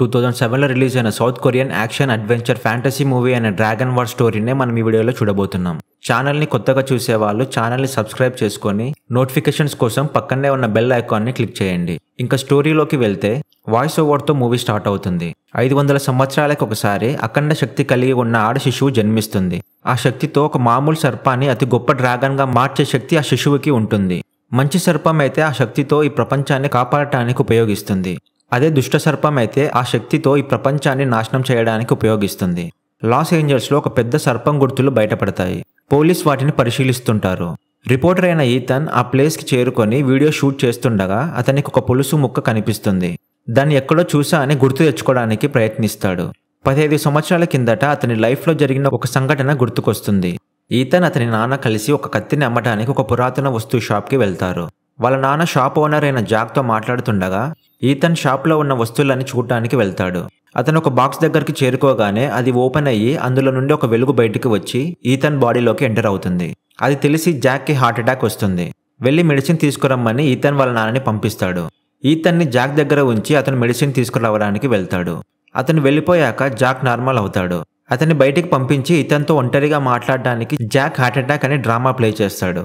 two thousand సెవెన్లో release అయిన south Korean action adventure fantasy movie అయిన డ్రాగన్ వార్ స్టోరీనే మనం ఈ వీడియోలో చూడబోతున్నాం ఛానల్ని కొత్తగా చూసేవాళ్ళు ఛానల్ని సబ్స్క్రైబ్ చేసుకొని నోటిఫికేషన్స్ కోసం పక్కనే ఉన్న బెల్ ఐకాన్ని క్లిక్ చేయండి ఇంకా స్టోరీలోకి వెళ్తే వాయిస్ ఓవర్తో మూవీ స్టార్ట్ అవుతుంది ఐదు వందల సంవత్సరాలకు ఒకసారి అఖండ శక్తి కలిగి ఉన్న ఆడ శిశువు జన్మిస్తుంది ఆ శక్తితో ఒక మామూలు సర్పాన్ని అతి గొప్ప డ్రాగన్గా మార్చే శక్తి ఆ శిశువుకి ఉంటుంది మంచి సర్పం అయితే ఆ శక్తితో ఈ ప్రపంచాన్ని కాపాడటానికి ఉపయోగిస్తుంది అదే దుష్ట సర్పం అయితే ఆ శక్తితో ఈ ప్రపంచాన్ని నాశనం చేయడానికి ఉపయోగిస్తుంది లాస్ ఏంజల్స్లో ఒక పెద్ద సర్పం గుర్తులు బయటపడతాయి పోలీస్ వాటిని పరిశీలిస్తుంటారు రిపోర్టర్ అయిన ఈతన్ ఆ ప్లేస్కి చేరుకొని వీడియో షూట్ చేస్తుండగా అతనికి ఒక పులుసు ముక్క కనిపిస్తుంది దాన్ని ఎక్కడో చూసా అని గుర్తు తెచ్చుకోవడానికి ప్రయత్నిస్తాడు పదిహేదు సంవత్సరాల కిందట అతని లైఫ్లో జరిగిన ఒక సంఘటన గుర్తుకొస్తుంది ఈతన్ అతని నాన్న కలిసి ఒక కత్తిని అమ్మటానికి ఒక పురాతన వస్తువు షాప్కి వెళ్తారు వాళ్ళ నాన్న షాప్ ఓనర్ అయిన జాక్తో మాట్లాడుతుండగా ఈతన్ షాప్లో ఉన్న వస్తువులన్నీ చూడటానికి వెళ్తాడు అతను ఒక బాక్స్ దగ్గరికి చేరుకోగానే అది ఓపెన్ అయ్యి అందులో నుండి ఒక వెలుగు బయటికి వచ్చి ఈతన్ బాడీలోకి ఎంటర్ అవుతుంది అది తెలిసి జాక్కి హార్ట్ అటాక్ వస్తుంది వెళ్ళి మెడిసిన్ తీసుకురమ్మని ఈతన్ వాళ్ళ నాన్నని పంపిస్తాడు ఈతన్ని జాక్ దగ్గర ఉంచి అతను మెడిసిన్ తీసుకురావడానికి వెళ్తాడు అతను వెళ్ళిపోయాక జాక్ నార్మల్ అవుతాడు అతన్ని బయటికి పంపించి ఇతనితో ఒంటరిగా మాట్లాడడానికి జాక్ హార్ట్ అటాక్ అని డ్రామా ప్లే చేస్తాడు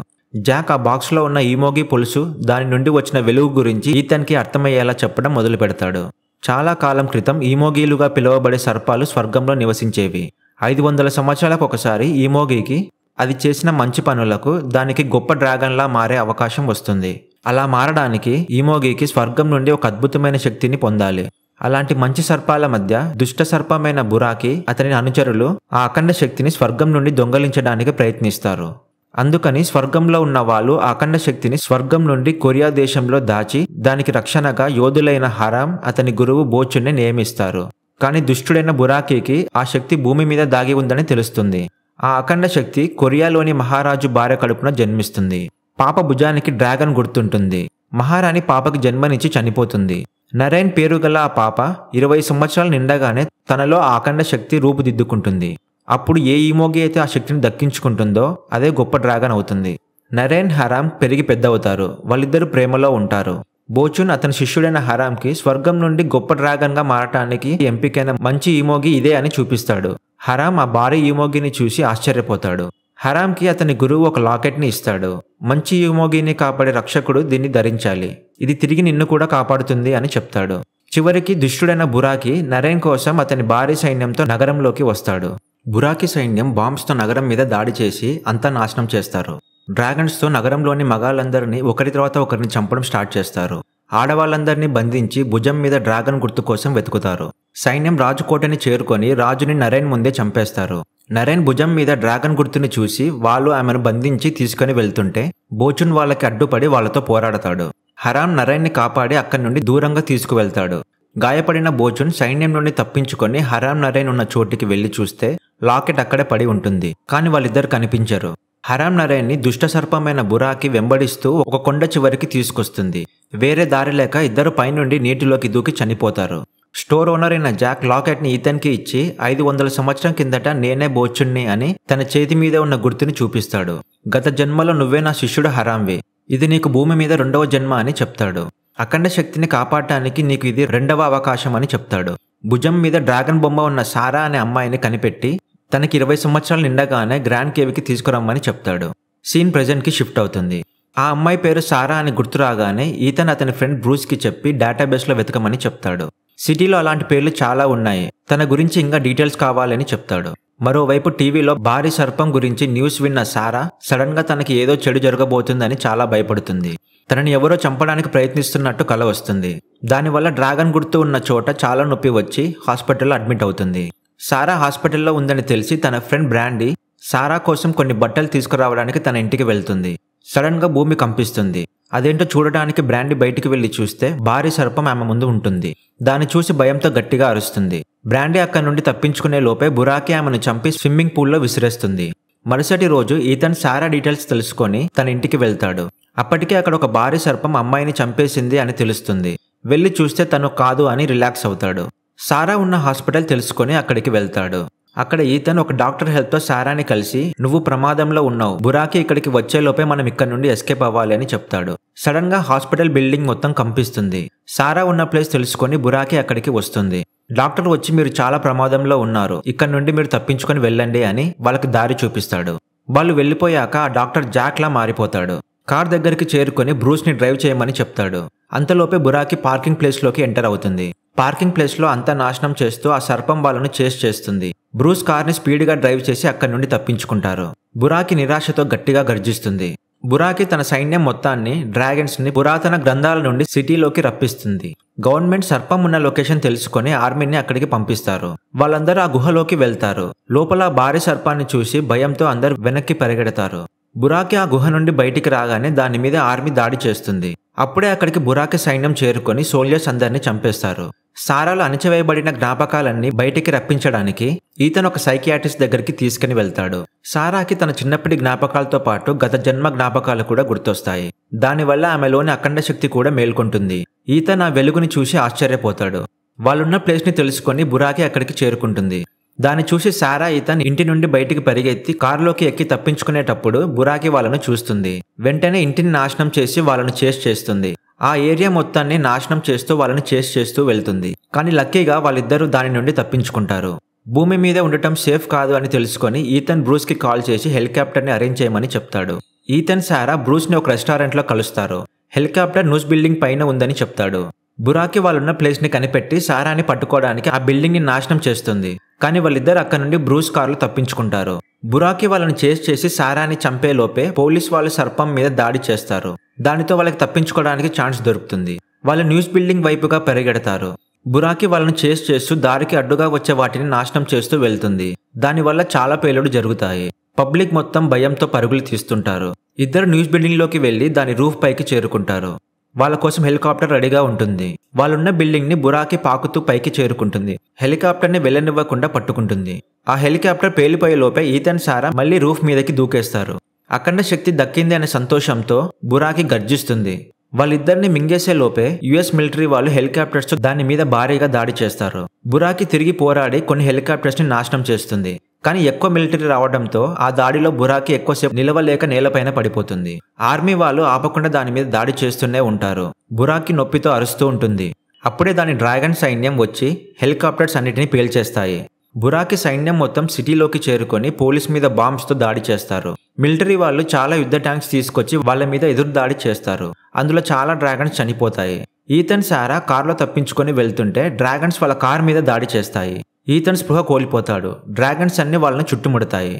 జాక్ ఆ బాక్స్లో ఉన్న ఈమోగి పులుసు దాని నుండి వచ్చిన వెలుగు గురించి ఈతన్కి అర్థమయ్యేలా చెప్పడం మొదలు పెడతాడు చాలా కాలం క్రితం ఈమోగీలుగా పిలువబడే సర్పాలు స్వర్గంలో నివసించేవి ఐదు వందల సంవత్సరాలకు ఒకసారి ఈమోగికి అది చేసిన మంచి పనులకు దానికి గొప్ప డ్రాగన్లా మారే అవకాశం వస్తుంది అలా మారడానికి ఈమోగికి స్వర్గం నుండి ఒక అద్భుతమైన శక్తిని పొందాలి అలాంటి మంచి సర్పాల మధ్య దుష్ట సర్పమైన బురాకి అతని అనుచరులు ఆ అఖండ శక్తిని స్వర్గం నుండి దొంగలించడానికి ప్రయత్నిస్తారు అందుకని స్వర్గంలో ఉన్న వాళ్ళు అఖండ శక్తిని స్వర్గం నుండి కొరియా దేశంలో దాచి దానికి రక్షణగా యోధులైన హారాం అతని గురువు బోచుని నియమిస్తారు కానీ దుష్టుడైన బురాకీకి ఆ శక్తి భూమి మీద దాగి ఉందని తెలుస్తుంది ఆ అఖండ శక్తి కొరియాలోని మహారాజు భార్య కడుపున జన్మిస్తుంది పాప భుజానికి డ్రాగన్ గుర్తుంటుంది మహారాణి పాపకి జన్మనిచ్చి చనిపోతుంది నరైన్ పేరు గల ఆ పాప ఇరవై సంవత్సరాలు నిండగానే తనలో ఆ అఖండ శక్తి రూపుదిద్దుకుంటుంది అప్పుడు ఏ ఈమోగి అయితే ఆ శక్తిని దక్కించుకుంటుందో అదే గొప్ప డ్రాగన్ అవుతుంది నరేన్ హరామ్ పెరిగి పెద్ద అవుతారు వాళ్ళిద్దరు ప్రేమలో ఉంటారు బోచున్ అతని శిష్యుడైన హరామ్కి స్వర్గం నుండి గొప్ప డ్రాగన్గా మారటానికి ఎంపికైన మంచి ఈమోగి ఇదే అని చూపిస్తాడు హరామ్ ఆ భారీ ఈమోగిని చూసి ఆశ్చర్యపోతాడు హరామ్కి అతని గురువు ఒక లాకెట్ని ఇస్తాడు మంచి ఈమోగిని కాపాడే రక్షకుడు దీన్ని ధరించాలి ఇది తిరిగి నిన్ను కూడా కాపాడుతుంది అని చెప్తాడు చివరికి దుష్టుడైన బురాకి నరేన్ కోసం అతని భారీ సైన్యంతో నగరంలోకి వస్తాడు బురాకి సైన్యం బాంబ్స్తో నగరం మీద దాడి చేసి అంతా నాశనం చేస్తారు డ్రాగన్స్తో నగరంలోని మగాళ్ళందరినీ ఒకరి తర్వాత ఒకరిని చంపడం స్టార్ట్ చేస్తారు ఆడవాళ్ళందరినీ బంధించి భుజం మీద డ్రాగన్ గుర్తు కోసం వెతుకుతారు సైన్యం రాజుకోటని చేరుకొని రాజుని నరేన్ ముందే చంపేస్తారు నరేన్ భుజం మీద డ్రాగన్ గుర్తుని చూసి వాళ్ళు ఆమెను బంధించి తీసుకుని వెళ్తుంటే బోచున్ వాళ్ళకి అడ్డుపడి వాళ్ళతో పోరాడతాడు హరామ్ నరేన్ని కాపాడి అక్కడి నుండి దూరంగా తీసుకువెళ్తాడు గాయపడిన బోచున్ సైన్యం నుండి తప్పించుకొని హరామ్ నరేన్ ఉన్న చోటికి వెళ్లి చూస్తే లాకెట్ అక్కడే పడి ఉంటుంది కానీ వాళ్ళిద్దరు కనిపించరు హరామ్ ని దుష్ట సర్పమైన బురాకి వెంబడిస్తూ ఒక కొండ చివరికి తీసుకొస్తుంది వేరే దారి లేక ఇద్దరు పైనుండి నీటిలోకి దూకి చనిపోతారు స్టోర్ ఓనర్ అయిన జాక్ లాకెట్ని ఇతన్కి ఇచ్చి ఐదు వందల సంవత్సరం కిందట నేనే బోచుణ్ణి అని తన చేతి మీద ఉన్న గుర్తుని చూపిస్తాడు గత జన్మలో నువ్వే నా శిష్యుడు హరాంవి ఇది నీకు భూమి మీద రెండవ జన్మ అని చెప్తాడు అఖండ శక్తిని కాపాడటానికి నీకు ఇది రెండవ అవకాశం అని చెప్తాడు భుజం మీద డ్రాగన్ బొమ్మ ఉన్న సారా అనే అమ్మాయిని కనిపెట్టి తనకి ఇరవై సంవత్సరాలు నిండగానే గ్రాండ్ కేవ్కి తీసుకురమ్మని చెప్తాడు సీన్ ప్రజెంట్కి షిఫ్ట్ అవుతుంది ఆ అమ్మాయి పేరు సారా అని గుర్తు రాగానే ఈతన్ అతని ఫ్రెండ్ బ్రూస్కి చెప్పి డేటాబేస్లో వెతకమని చెప్తాడు సిటీలో అలాంటి పేర్లు చాలా ఉన్నాయి తన గురించి ఇంకా డీటెయిల్స్ కావాలని చెప్తాడు మరోవైపు టీవీలో భారీ సర్పం గురించి న్యూస్ విన్న సారా సడన్గా తనకి ఏదో చెడు జరగబోతుందని చాలా భయపడుతుంది తనని ఎవరో చంపడానికి ప్రయత్నిస్తున్నట్టు కల వస్తుంది దానివల్ల డ్రాగన్ గుర్తు ఉన్న చోట చాలా నొప్పి వచ్చి హాస్పిటల్లో అడ్మిట్ అవుతుంది సారా హాస్పిటల్లో ఉందని తెలిసి తన ఫ్రెండ్ బ్రాండీ సారా కోసం కొన్ని బట్టలు తీసుకురావడానికి తన ఇంటికి వెళ్తుంది సడన్గా భూమి కంపిస్తుంది అదేంటో చూడడానికి బ్రాండీ బయటికి వెళ్ళి చూస్తే భారీ సర్పం ఆమె ముందు ఉంటుంది దాన్ని చూసి భయంతో గట్టిగా అరుస్తుంది బ్రాండీ అక్కడి నుండి తప్పించుకునే లోపే బురాకి ఆమెను చంపి స్విమ్మింగ్ పూల్లో విసిరేస్తుంది మరుసటి రోజు ఈతన్ సారా డీటెయిల్స్ తెలుసుకొని తన ఇంటికి వెళ్తాడు అప్పటికే అక్కడ ఒక భారీ సర్పం అమ్మాయిని చంపేసింది అని తెలుస్తుంది వెళ్ళి చూస్తే తను కాదు అని రిలాక్స్ అవుతాడు సారా ఉన్న హాస్పిటల్ తెలుసుకొని అక్కడికి వెళ్తాడు అక్కడ ఈతన్ ఒక డాక్టర్ హెల్ప్తో సారాని కలిసి నువ్వు ప్రమాదంలో ఉన్నావు బురాకి ఇక్కడికి వచ్చేలోపే మనం ఇక్కడ నుండి ఎస్కేప్ అవ్వాలి అని చెప్తాడు సడన్ గా హాస్పిటల్ బిల్డింగ్ మొత్తం కంపిస్తుంది సారా ఉన్న ప్లేస్ తెలుసుకొని బురాకి అక్కడికి వస్తుంది డాక్టర్ వచ్చి మీరు చాలా ప్రమాదంలో ఉన్నారు ఇక్కడ నుండి మీరు తప్పించుకొని వెళ్ళండి అని వాళ్ళకి దారి చూపిస్తాడు వాళ్ళు వెళ్ళిపోయాక ఆ డాక్టర్ జాక్లా మారిపోతాడు కార్ దగ్గరికి చేరుకొని బ్రూస్ని డ్రైవ్ చేయమని చెప్తాడు అంతలోపే బురాకి పార్కింగ్ ప్లేస్లోకి ఎంటర్ అవుతుంది పార్కింగ్ ప్లేస్లో అంతా నాశనం చేస్తూ ఆ సర్పం వాళ్ళను చేస్ చేస్తుంది బ్రూస్ కార్ని స్పీడ్గా డ్రైవ్ చేసి అక్కడి నుండి తప్పించుకుంటారు బురాకి నిరాశతో గట్టిగా గర్జిస్తుంది బురాకి తన సైన్యం మొత్తాన్ని డ్రాగన్స్ని పురాతన గ్రంథాల నుండి సిటీలోకి రప్పిస్తుంది గవర్నమెంట్ సర్పం ఉన్న లొకేషన్ తెలుసుకొని ఆర్మీని అక్కడికి పంపిస్తారు వాళ్ళందరూ ఆ గుహలోకి వెళ్తారు లోపల భారీ సర్పాన్ని చూసి భయంతో అందరు వెనక్కి పరిగెడతారు బురాకి ఆ గుహ నుండి బయటికి రాగానే దాని మీద ఆర్మీ దాడి చేస్తుంది అప్పుడే అక్కడికి బురాకి సైన్యం చేరుకొని సోల్జర్స్ అందరిని చంపేస్తారు సారాలు అణచివేయబడిన జ్ఞాపకాలన్నీ బయటికి రప్పించడానికి ఈతను ఒక సైకియాటిస్ట్ దగ్గరికి తీసుకుని వెళ్తాడు సారాకి తన చిన్నప్పటి జ్ఞాపకాలతో పాటు గత జన్మ జ్ఞాపకాలు కూడా గుర్తొస్తాయి దానివల్ల ఆమెలోని అఖండ శక్తి కూడా మేల్కొంటుంది ఈత నా వెలుగుని చూసి ఆశ్చర్యపోతాడు వాళ్ళున్న ప్లేస్ని తెలుసుకొని బురాకి అక్కడికి చేరుకుంటుంది దాన్ని చూసి సారా ఈతన్ ఇంటి నుండి బయటికి పరిగెత్తి కారులోకి ఎక్కి తప్పించుకునేటప్పుడు బురాకి వాళ్ళను చూస్తుంది వెంటనే ఇంటిని నాశనం చేసి వాళ్ళను చేస్ చేస్తుంది ఆ ఏరియా మొత్తాన్ని నాశనం చేస్తూ వాళ్ళని చేస్ చేస్తూ వెళ్తుంది కానీ లక్కీగా వాళ్ళిద్దరూ దాని నుండి తప్పించుకుంటారు భూమి మీద ఉండటం సేఫ్ కాదు అని తెలుసుకొని ఈతన్ బ్రూస్కి కాల్ చేసి హెలికాప్టర్ని అరేంజ్ చేయమని చెప్తాడు ఈతన్ సారా బ్రూస్ని ఒక రెస్టారెంట్లో కలుస్తారు హెలికాప్టర్ న్యూస్ బిల్డింగ్ పైన ఉందని చెప్తాడు బురాకి వాళ్ళున్న ప్లేస్ని కనిపెట్టి సారాని పట్టుకోవడానికి ఆ బిల్డింగ్ని నాశనం చేస్తుంది కానీ వాళ్ళిద్దరు అక్కడ నుండి బ్రూస్ కార్లు తప్పించుకుంటారు బురాకి వాళ్ళని చేస్ చేసి సారాని చంపే లోపే పోలీస్ వాళ్ళు సర్పం మీద దాడి చేస్తారు దానితో వాళ్ళకి తప్పించుకోవడానికి ఛాన్స్ దొరుకుతుంది వాళ్ళు న్యూస్ బిల్డింగ్ వైపుగా పెరిగెడతారు బురాకి వాళ్ళను చేస్ చేస్తూ దారికి అడ్డుగా వచ్చే వాటిని నాశనం చేస్తూ వెళ్తుంది దానివల్ల చాలా పేలుడు జరుగుతాయి పబ్లిక్ మొత్తం భయంతో పరుగులు తీస్తుంటారు ఇద్దరు న్యూస్ బిల్డింగ్లోకి వెళ్ళి దాని రూఫ్ పైకి చేరుకుంటారు వాళ్ళ కోసం హెలికాప్టర్ రెడీగా ఉంటుంది వాళ్ళున్న బిల్డింగ్ని బురాకి పాకుతూ పైకి చేరుకుంటుంది హెలికాప్టర్ని వెళ్ళనివ్వకుండా పట్టుకుంటుంది ఆ హెలికాప్టర్ పేలిపోయే లోపే ఈతన్ సారా మళ్ళీ రూఫ్ మీదకి దూకేస్తారు అఖండ శక్తి దక్కింది అనే సంతోషంతో బురాకి గర్జిస్తుంది వాళ్ళిద్దరిని మింగేసే లోపే యుఎస్ మిలిటరీ వాళ్ళు హెలికాప్టర్స్ దాని మీద భారీగా దాడి చేస్తారు బురాకి తిరిగి పోరాడి కొన్ని హెలికాప్టర్స్ ని నాశనం చేస్తుంది కానీ ఎక్కువ మిలిటరీ రావడంతో ఆ దాడిలో బురాకి ఎక్కువసేపు నిలవలేక నేలపైన పడిపోతుంది ఆర్మీ వాళ్ళు ఆపకుండా దాని మీద దాడి చేస్తూనే ఉంటారు బురాకి నొప్పితో అరుస్తూ ఉంటుంది అప్పుడే దాని డ్రాగన్ సైన్యం వచ్చి హెలికాప్టర్స్ అన్నిటిని పేల్చేస్తాయి బురాకి సైన్యం మొత్తం సిటీలోకి చేరుకొని పోలీస్ మీద బాంబ్స్తో దాడి చేస్తారు మిలిటరీ వాళ్ళు చాలా యుద్ధ ట్యాంక్స్ తీసుకొచ్చి వాళ్ళ మీద ఎదురు దాడి చేస్తారు అందులో చాలా డ్రాగన్స్ చనిపోతాయి ఈతన్ సారా కారులో తప్పించుకొని వెళ్తుంటే డ్రాగన్స్ వాళ్ళ కార్ మీద దాడి చేస్తాయి ఈతన్ స్పృహ కోల్పోతాడు డ్రాగన్స్ అన్ని వాళ్ళని చుట్టుముడతాయి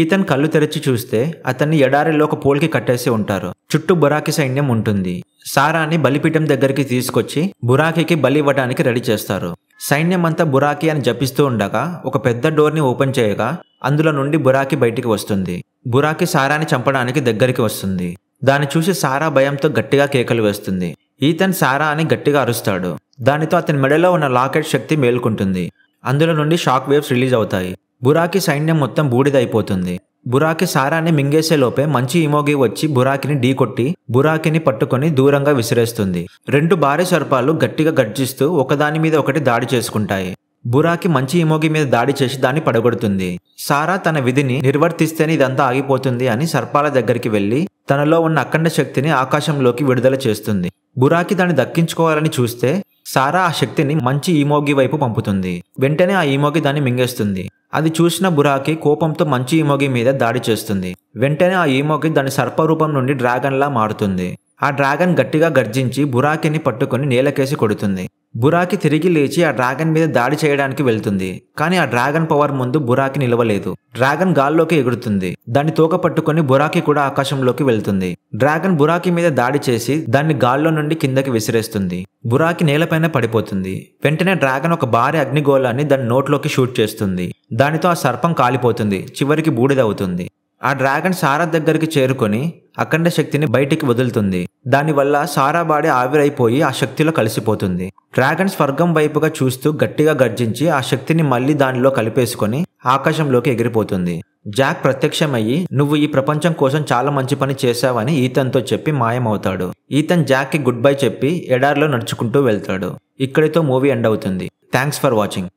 ఈతన్ కళ్ళు తెరిచి చూస్తే అతన్ని ఎడారిలో ఒక పోల్కి కట్టేసి ఉంటారు చుట్టూ బురాకి సైన్యం ఉంటుంది సారాని బలిపీఠం దగ్గరికి తీసుకొచ్చి బురాకీకి బలి ఇవ్వడానికి రెడీ చేస్తారు సైన్యమంతా బురాకి అని జపిస్తూ ఉండగా ఒక పెద్ద డోర్ని ఓపెన్ చేయగా అందులో నుండి బురాకి బయటికి వస్తుంది బురాకి సారాని చంపడానికి దగ్గరికి వస్తుంది దాన్ని చూసి సారా భయంతో గట్టిగా కేకలు వేస్తుంది ఈతన్ సారా అని గట్టిగా అరుస్తాడు దానితో అతని మెడలో ఉన్న లాకెట్ శక్తి మేల్కుంటుంది అందులో నుండి షాక్ వేవ్స్ రిలీజ్ అవుతాయి బురాకి సైన్యం మొత్తం బూడిదైపోతుంది బురాకి సారాన్ని మింగేసేలోపే మంచి ఇమోగి వచ్చి బురాకిని ఢీకొట్టి బురాకిని పట్టుకొని దూరంగా విసిరేస్తుంది రెండు భారీ సర్పాలు గట్టిగా గర్జిస్తూ ఒకదాని మీద ఒకటి దాడి చేసుకుంటాయి బురాకి మంచి ఇమోగి మీద దాడి చేసి దాన్ని పడగొడుతుంది సారా తన విధిని నిర్వర్తిస్తేనే ఇదంతా ఆగిపోతుంది అని సర్పాల దగ్గరికి వెళ్ళి తనలో ఉన్న అఖండ శక్తిని ఆకాశంలోకి విడుదల చేస్తుంది బురాకి దాన్ని దక్కించుకోవాలని చూస్తే సారా ఆ శక్తిని మంచి ఈమోగి వైపు పంపుతుంది వెంటనే ఆ ఈమోగి దాన్ని మింగేస్తుంది అది చూసిన బురాకి కోపంతో మంచి ఇమోగి మీద దాడి చేస్తుంది వెంటనే ఆ ఈమోకి దాని సర్పరూపం నుండి డ్రాగన్లా మారుతుంది ఆ డ్రాగన్ గట్టిగా గర్జించి బురాకిని పట్టుకుని నేలకేసి కొడుతుంది బురాకి తిరిగి లేచి ఆ డ్రాగన్ మీద దాడి చేయడానికి వెళ్తుంది కానీ ఆ డ్రాగన్ పవర్ ముందు బురాకి నిలవలేదు డ్రాగన్ గాల్లోకి ఎగురుతుంది దాన్ని తోక పట్టుకుని బురాకి కూడా ఆకాశంలోకి వెళ్తుంది డ్రాగన్ బురాకి మీద దాడి చేసి దాన్ని గాల్లో నుండి కిందకి విసిరేస్తుంది బురాకి నేలపైన పడిపోతుంది వెంటనే డ్రాగన్ ఒక భారీ అగ్నిగోళాన్ని దాని నోట్లోకి షూట్ చేస్తుంది దానితో ఆ సర్పం కాలిపోతుంది చివరికి బూడిదవుతుంది ఆ డ్రాగన్ సారా దగ్గరికి చేరుకొని అఖండ శక్తిని బయటికి వదులుతుంది దానివల్ల సారా బాడీ ఆవిరైపోయి ఆ శక్తిలో కలిసిపోతుంది డ్రాగన్ స్వర్గం వైపుగా చూస్తూ గట్టిగా గర్జించి ఆ శక్తిని మళ్ళీ దానిలో కలిపేసుకొని ఆకాశంలోకి ఎగిరిపోతుంది జాక్ ప్రత్యక్షమయ్యి నువ్వు ఈ ప్రపంచం కోసం చాలా మంచి పని చేశావని ఈతన్తో చెప్పి మాయమవుతాడు ఈతన్ జాక్కి గుడ్ బై చెప్పి ఎడార్లో నడుచుకుంటూ వెళ్తాడు ఇక్కడితో మూవీ ఎండ్ అవుతుంది థ్యాంక్స్ ఫర్ వాచింగ్